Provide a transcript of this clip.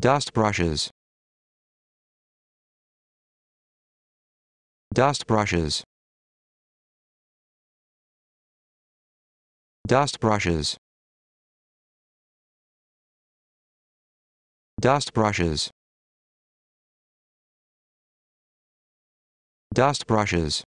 Dust brushes. Dust brushes. Dust brushes. Dust brushes. Dust brushes.